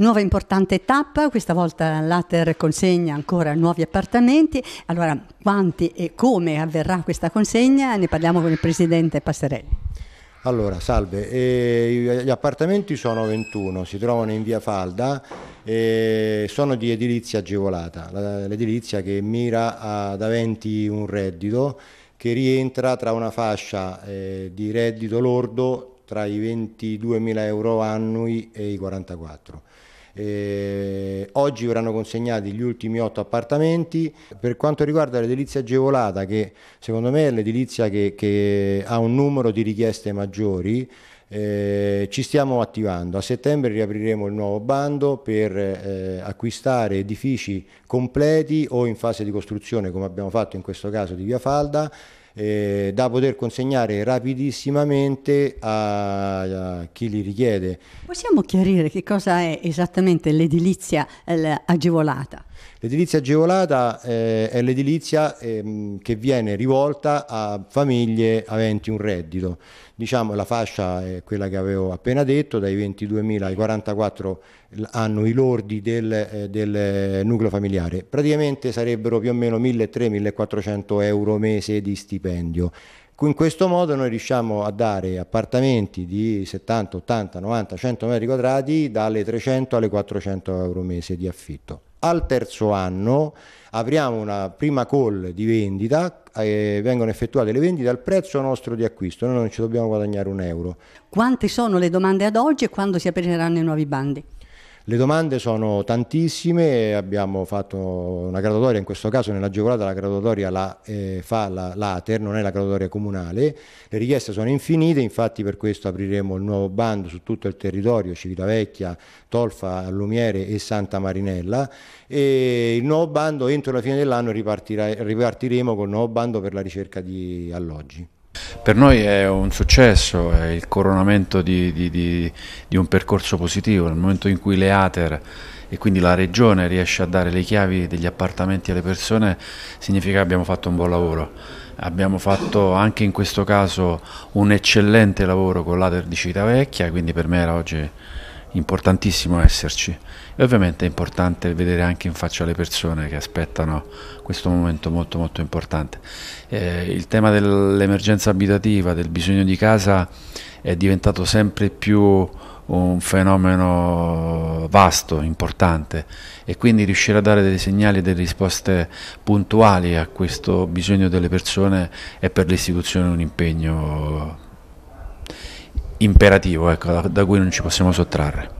Nuova importante tappa, questa volta l'Ater consegna ancora nuovi appartamenti. Allora, quanti e come avverrà questa consegna? Ne parliamo con il presidente Passerelli. Allora, salve, eh, gli appartamenti sono 21, si trovano in via Falda e sono di edilizia agevolata, l'edilizia che mira ad aventi un reddito che rientra tra una fascia eh, di reddito lordo tra i 22.000 euro annui e i 44. Eh, oggi verranno consegnati gli ultimi otto appartamenti. Per quanto riguarda l'edilizia agevolata, che secondo me è l'edilizia che, che ha un numero di richieste maggiori, eh, ci stiamo attivando. A settembre riapriremo il nuovo bando per eh, acquistare edifici completi o in fase di costruzione, come abbiamo fatto in questo caso di Via Falda, eh, da poter consegnare rapidissimamente a, a chi li richiede. Possiamo chiarire che cosa è esattamente l'edilizia eh, agevolata? L'edilizia agevolata eh, è l'edilizia eh, che viene rivolta a famiglie aventi un reddito. Diciamo la fascia è quella che avevo appena detto, dai 22.000 ai 44 annui lordi del, eh, del, nucleo familiare. Praticamente sarebbero più o meno 1.300-1.400 euro mese di stipendio. Ecco, in questo modo noi riusciamo a dare appartamenti di 70, 80, 90, 100 metri quadrati dalle 300 alle 400 euro mese di affitto. Al terzo anno apriamo una prima call di vendita, eh, vengono effettuate le vendite al prezzo nostro di acquisto, noi non ci dobbiamo guadagnare un euro. Quante sono le domande ad oggi e quando si apriranno i nuovi bandi? Le domande sono tantissime, abbiamo fatto una graduatoria, in questo caso nella nell'agevolata la graduatoria la eh, fa la, l'ATER, non è la graduatoria comunale, le richieste sono infinite, infatti per questo apriremo il nuovo bando su tutto il territorio, Civitavecchia, Tolfa, Lumiere e Santa Marinella e il nuovo bando entro la fine dell'anno ripartiremo col nuovo bando per la ricerca di alloggi per noi è un successo, è il coronamento di, di, di, di un percorso positivo, nel momento in cui le ATER e quindi la regione riesce a dare le chiavi degli appartamenti alle persone significa che abbiamo fatto un buon lavoro. Abbiamo fatto anche in questo caso un eccellente lavoro con l'Ater di Civitavecchia, quindi per me era oggi importantissimo esserci e ovviamente è importante vedere anche in faccia le persone che aspettano questo momento molto molto importante. Eh, il tema dell'emergenza abitativa, del bisogno di casa è diventato sempre più un fenomeno vasto, importante e quindi riuscire a dare dei segnali e delle risposte puntuali a questo bisogno delle persone è per le istituzioni un impegno imperativo ecco, da, da cui non ci possiamo sottrarre.